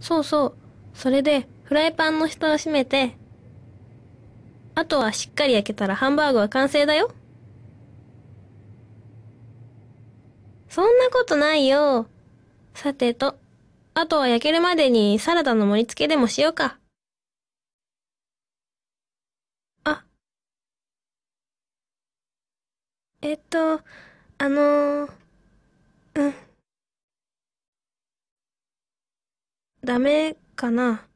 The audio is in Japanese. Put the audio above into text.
そうそう。それで、フライパンの蓋を閉めて、あとはしっかり焼けたらハンバーグは完成だよ。そんなことないよ。さてと、あとは焼けるまでにサラダの盛り付けでもしようか。あ。えっと、あのーダメかな